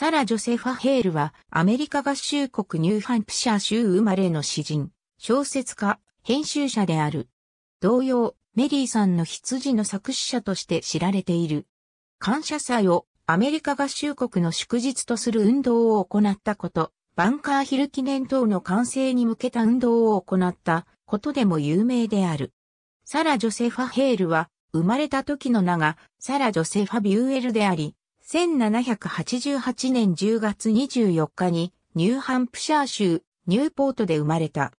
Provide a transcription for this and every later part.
サラ・ジョセファ・ヘールは、アメリカ合衆国ニューハンプシャー州生まれの詩人、小説家、編集者である。同様、メリーさんの羊の作詞者として知られている。感謝祭をアメリカ合衆国の祝日とする運動を行ったこと、バンカーヒル記念塔の完成に向けた運動を行ったことでも有名である。サラ・ジョセファ・ヘールは、生まれた時の名が、サラ・ジョセファ・ビューエルであり、1788年10月24日にニューハンプシャー州ニューポートで生まれた。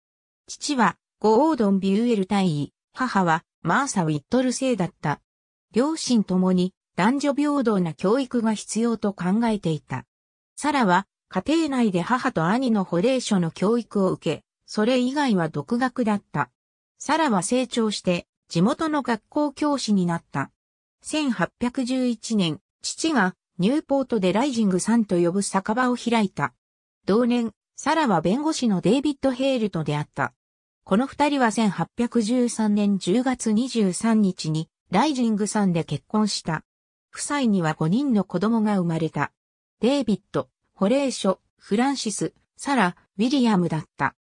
父はゴードン・ビューエル大尉、母はマーサ・ウィットル星だった。両親ともに男女平等な教育が必要と考えていた。サラは家庭内で母と兄の保冷所の教育を受け、それ以外は独学だった。サラは成長して地元の学校教師になった。1811年、父がニューポートでライジングさんと呼ぶ酒場を開いた。同年、サラは弁護士のデイビッド・ヘールと出会った。この二人は1813年10月23日にライジングさんで結婚した。夫妻には5人の子供が生まれた。デイビッド、ホレーショ、フランシス、サラ、ウィリアムだった。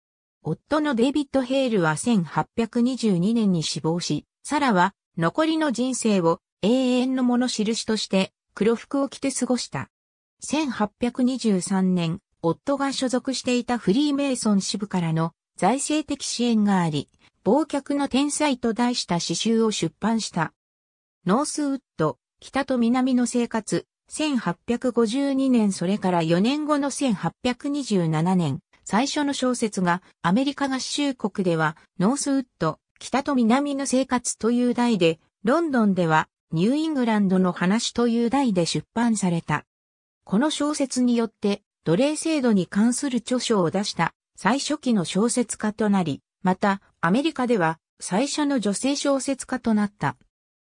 夫のデイビッド・ヘールは1822年に死亡し、サラは残りの人生を永遠の物印として黒服を着て過ごした。1823年、夫が所属していたフリーメイソン支部からの財政的支援があり、忘却の天才と題した詩集を出版した。ノースウッド、北と南の生活、1852年それから4年後の1827年、最初の小説がアメリカ合衆国ではノースウッド、北と南の生活という題で、ロンドンではニューイングランドの話という題で出版された。この小説によって、奴隷制度に関する著書を出した最初期の小説家となり、また、アメリカでは最初の女性小説家となった。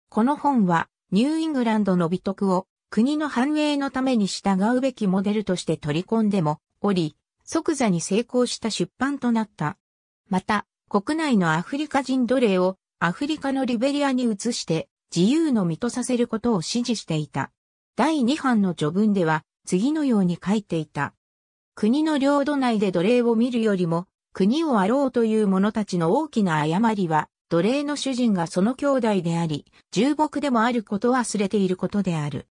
この本は、ニューイングランドの美徳を国の繁栄のために従うべきモデルとして取り込んでもおり、即座に成功した出版となった。また、国内のアフリカ人奴隷をアフリカのリベリアに移して自由の身とさせることを指示していた。第2版の序文では次のように書いていた。国の領土内で奴隷を見るよりも、国をあろうという者たちの大きな誤りは、奴隷の主人がその兄弟であり、重僕でもあることを忘れていることである。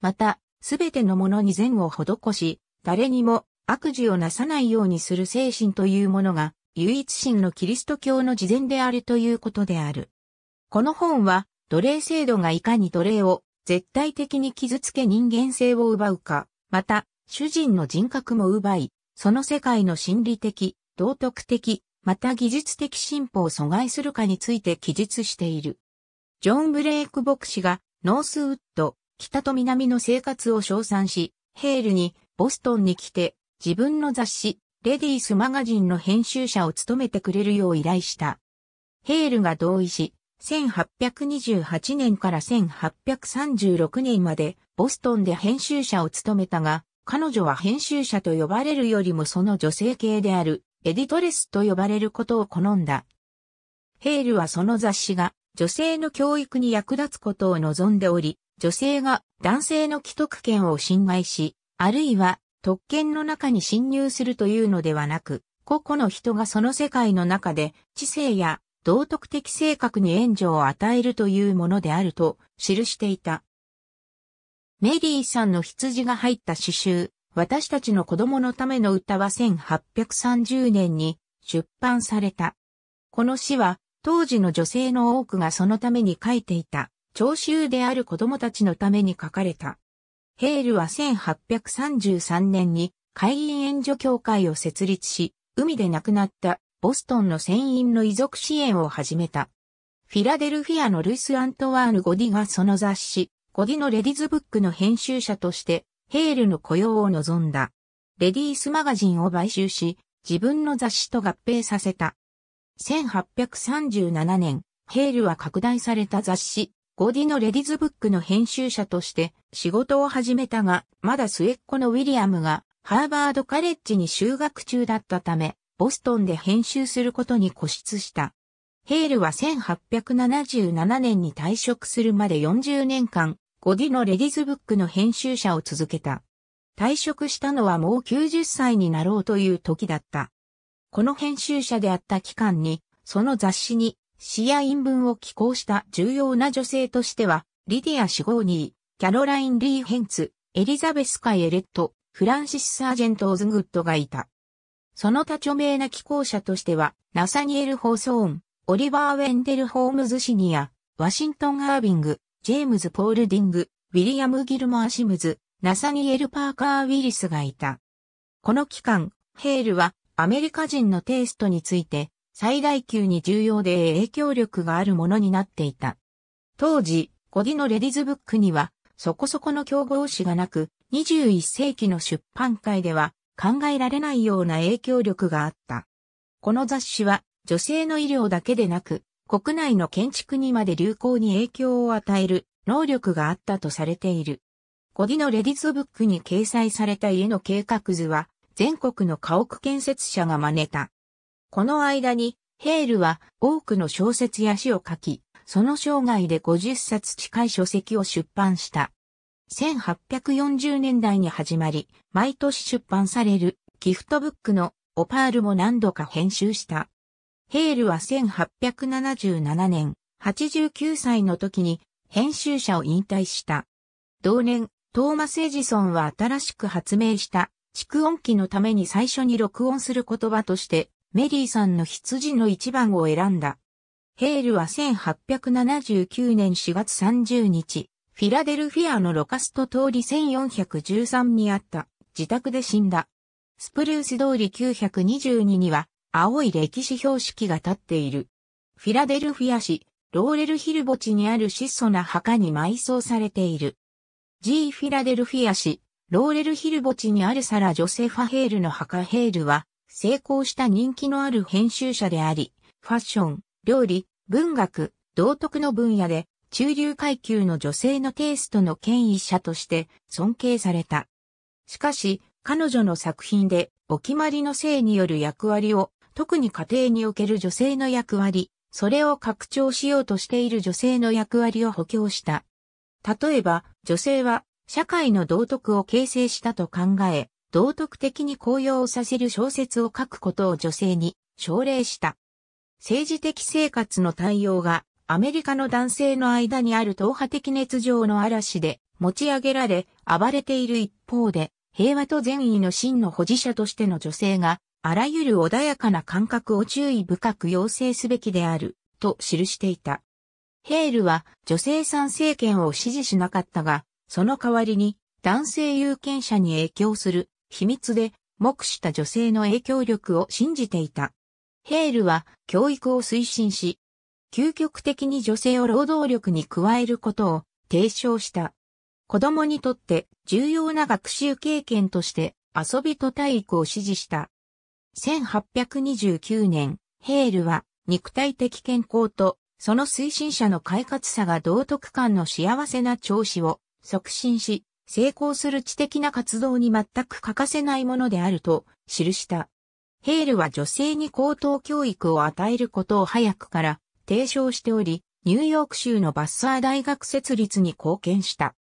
また、すべての者に善を施し、誰にも悪事をなさないようにする精神というものが、唯一神のキリスト教の事前であるということである。この本は、奴隷制度がいかに奴隷を絶対的に傷つけ人間性を奪うか、また、主人の人格も奪い、その世界の心理的、道徳的、また技術的進歩を阻害するかについて記述している。ジョン・ブレイク牧師がノースウッド、北と南の生活を称賛し、ヘールにボストンに来て自分の雑誌、レディースマガジンの編集者を務めてくれるよう依頼した。ヘールが同意し、1828年から1836年までボストンで編集者を務めたが、彼女は編集者と呼ばれるよりもその女性系であるエディトレスと呼ばれることを好んだ。ヘールはその雑誌が女性の教育に役立つことを望んでおり、女性が男性の既得権を侵害し、あるいは特権の中に侵入するというのではなく、個々の人がその世界の中で知性や道徳的性格に援助を与えるというものであると記していた。メリーさんの羊が入った詩集、私たちの子供のための歌は1830年に出版された。この詩は当時の女性の多くがそのために書いていた聴衆である子供たちのために書かれた。ヘールは1833年に会員援助協会を設立し、海で亡くなったボストンの船員の遺族支援を始めた。フィラデルフィアのルイス・アントワーヌ・ゴディがその雑誌、ゴディのレディズブックの編集者として、ヘールの雇用を望んだ。レディースマガジンを買収し、自分の雑誌と合併させた。1837年、ヘールは拡大された雑誌、ゴディのレディズブックの編集者として仕事を始めたが、まだ末っ子のウィリアムがハーバードカレッジに修学中だったため、ボストンで編集することに固執した。ヘールは1877年に退職するまで40年間、ゴディのレディズブックの編集者を続けた。退職したのはもう90歳になろうという時だった。この編集者であった期間に、その雑誌に詩や陰文を寄稿した重要な女性としては、リディア・シゴーニー、キャロライン・リー・ヘンツ、エリザベス・カイ・エレット、フランシス・アージェント・オズグッドがいた。その他著名な寄稿者としては、ナサニエル・ホーソーン、オリバー・ウェンデル・ホームズ・シニア、ワシントン・アービング、ジェームズ・ポールディング、ウィリアム・ギルモア・シムズ、ナサニエル・パーカー・ウィリスがいた。この期間、ヘールはアメリカ人のテイストについて最大級に重要で影響力があるものになっていた。当時、ゴディのレディズブックにはそこそこの競合誌がなく、21世紀の出版界では考えられないような影響力があった。この雑誌は女性の医療だけでなく、国内の建築にまで流行に影響を与える能力があったとされている。ゴディのレディスブックに掲載された家の計画図は、全国の家屋建設者が真似た。この間に、ヘールは多くの小説や詩を書き、その生涯で50冊近い書籍を出版した。1840年代に始まり、毎年出版されるギフトブックのオパールも何度か編集した。ヘールは1877年、89歳の時に編集者を引退した。同年、トーマス・エジソンは新しく発明した蓄音機のために最初に録音する言葉としてメリーさんの羊の一番を選んだ。ヘールは1879年4月30日、フィラデルフィアのロカスト通り1413にあった自宅で死んだ。スプルース通り922には青い歴史標識が立っている。フィラデルフィア市ローレルヒル墓地にある質素な墓に埋葬されている。G フィラデルフィア市ローレルヒル墓地にあるサラ・ジョセファ・ヘールの墓ヘールは成功した人気のある編集者であり、ファッション、料理、文学、道徳の分野で中流階級の女性のテイストの権威者として尊敬された。しかし、彼女の作品でお決まりの性による役割を、特に家庭における女性の役割、それを拡張しようとしている女性の役割を補強した。例えば、女性は社会の道徳を形成したと考え、道徳的に高揚させる小説を書くことを女性に奨励した。政治的生活の対応がアメリカの男性の間にある党派的熱情の嵐で持ち上げられ、暴れている一方で、平和と善意の真の保持者としての女性が、あらゆる穏やかな感覚を注意深く要請すべきである、と記していた。ヘールは女性参政権を支持しなかったが、その代わりに男性有権者に影響する秘密で目した女性の影響力を信じていた。ヘールは教育を推進し、究極的に女性を労働力に加えることを提唱した。子供にとって重要な学習経験として遊びと体育を支持した。1829年、ヘールは肉体的健康とその推進者の快活さが道徳観の幸せな調子を促進し、成功する知的な活動に全く欠かせないものであると記した。ヘールは女性に高等教育を与えることを早くから提唱しており、ニューヨーク州のバッサー大学設立に貢献した。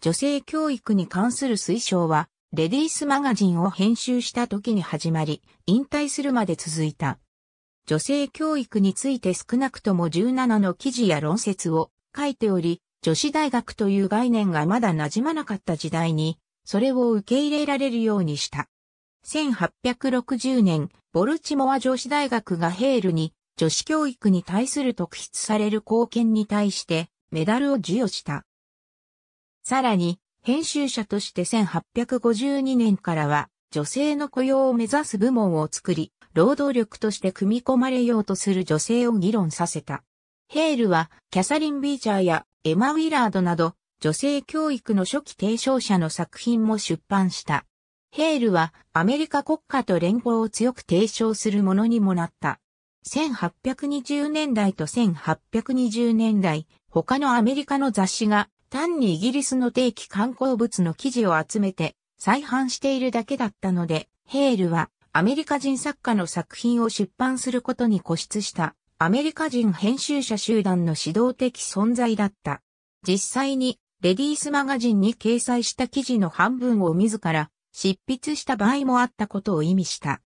女性教育に関する推奨は、レディースマガジンを編集した時に始まり、引退するまで続いた。女性教育について少なくとも17の記事や論説を書いており、女子大学という概念がまだ馴染まなかった時代に、それを受け入れられるようにした。1860年、ボルチモア女子大学がヘールに女子教育に対する特筆される貢献に対してメダルを授与した。さらに、編集者として1852年からは、女性の雇用を目指す部門を作り、労働力として組み込まれようとする女性を議論させた。ヘールは、キャサリン・ビーチャーやエマ・ウィラードなど、女性教育の初期提唱者の作品も出版した。ヘールは、アメリカ国家と連合を強く提唱するものにもなった。1820年代と1820年代、他のアメリカの雑誌が単にイギリスの定期観光物の記事を集めて再販しているだけだったので、ヘールはアメリカ人作家の作品を出版することに固執したアメリカ人編集者集団の指導的存在だった。実際にレディースマガジンに掲載した記事の半分を自ら執筆した場合もあったことを意味した。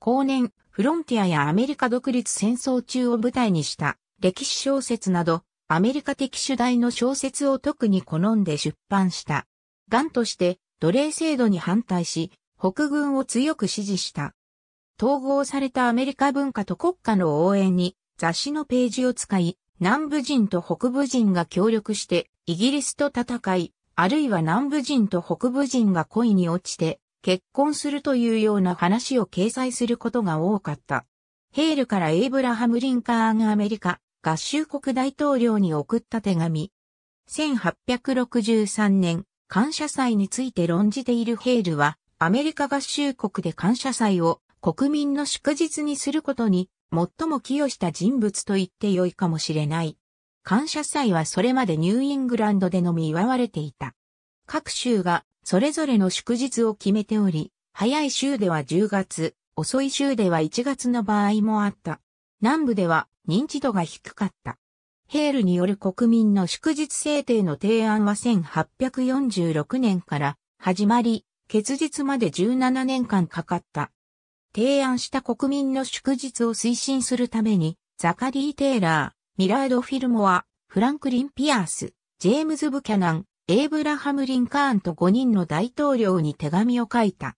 後年、フロンティアやアメリカ独立戦争中を舞台にした歴史小説など、アメリカ的主題の小説を特に好んで出版した。ガンとして奴隷制度に反対し、北軍を強く支持した。統合されたアメリカ文化と国家の応援に雑誌のページを使い、南部人と北部人が協力してイギリスと戦い、あるいは南部人と北部人が恋に落ちて結婚するというような話を掲載することが多かった。ヘールからエイブラハム・リンカーン・アメリカ合衆国大統領に送った手紙。1863年、感謝祭について論じているヘールは、アメリカ合衆国で感謝祭を国民の祝日にすることに最も寄与した人物と言ってよいかもしれない。感謝祭はそれまでニューイングランドでのみ祝われていた。各州がそれぞれの祝日を決めており、早い週では10月、遅い週では1月の場合もあった。南部では認知度が低かった。ヘールによる国民の祝日制定の提案は1846年から始まり、結日まで17年間かかった。提案した国民の祝日を推進するために、ザカリー・テイラー、ミラード・フィルモア、フランクリン・ピアース、ジェームズ・ブキャナン、エイブラハム・リンカーンと5人の大統領に手紙を書いた。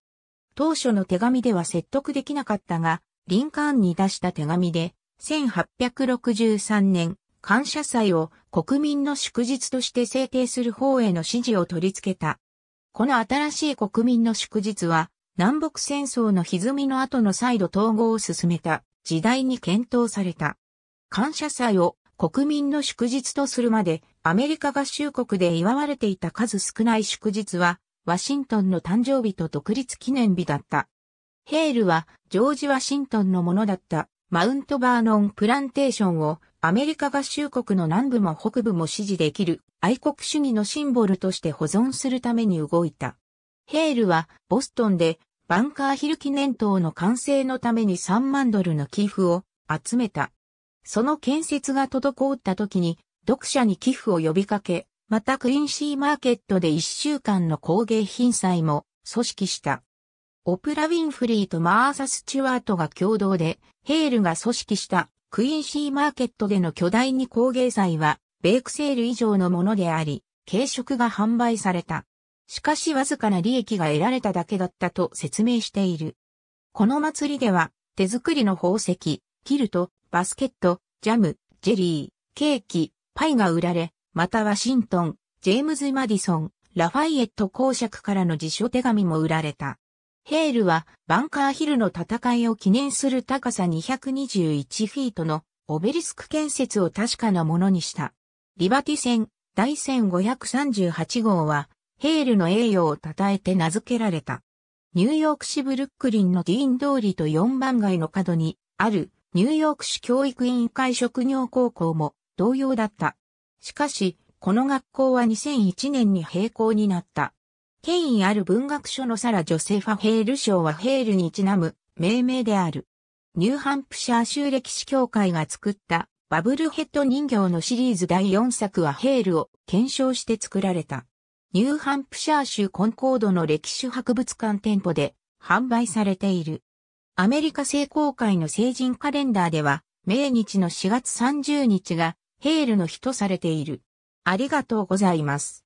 当初の手紙では説得できなかったが、リンカーンに出した手紙で、1863年、感謝祭を国民の祝日として制定する方への指示を取り付けた。この新しい国民の祝日は、南北戦争の歪みの後の再度統合を進めた時代に検討された。感謝祭を国民の祝日とするまで、アメリカ合衆国で祝われていた数少ない祝日は、ワシントンの誕生日と独立記念日だった。ヘールは、ジョージ・ワシントンのものだった、マウントバーノン・プランテーションを、アメリカ合衆国の南部も北部も支持できる愛国主義のシンボルとして保存するために動いた。ヘールはボストンでバンカーヒル記念塔の完成のために3万ドルの寄付を集めた。その建設が滞った時に、読者に寄付を呼びかけ、またクインシーマーケットで一週間の工芸品祭も組織した。オプラ・ウィンフリーとマーサ・スチュワートが共同で、ヘールが組織したクインシーマーケットでの巨大に工芸祭は、ベークセール以上のものであり、軽食が販売された。しかしわずかな利益が得られただけだったと説明している。この祭りでは、手作りの宝石、キルト、バスケット、ジャム、ジェリー、ケーキ、パイが売られ、またワシントン、ジェームズ・マディソン、ラファイエット公爵からの辞書手紙も売られた。ヘールはバンカーヒルの戦いを記念する高さ221フィートのオベリスク建設を確かなものにした。リバティ戦第1538号はヘールの栄誉を称えて名付けられた。ニューヨーク市ブルックリンのディーン通りと4番街の角にあるニューヨーク市教育委員会職業高校も同様だった。しかし、この学校は2001年に閉校になった。権威ある文学書のサラ・ジョセファ・ヘール賞はヘールにちなむ命名である。ニューハンプシャー州歴史協会が作ったバブルヘッド人形のシリーズ第4作はヘールを検証して作られた。ニューハンプシャー州コンコードの歴史博物館店舗で販売されている。アメリカ聖公会の成人カレンダーでは、命日の4月30日がヘールの日とされている。ありがとうございます。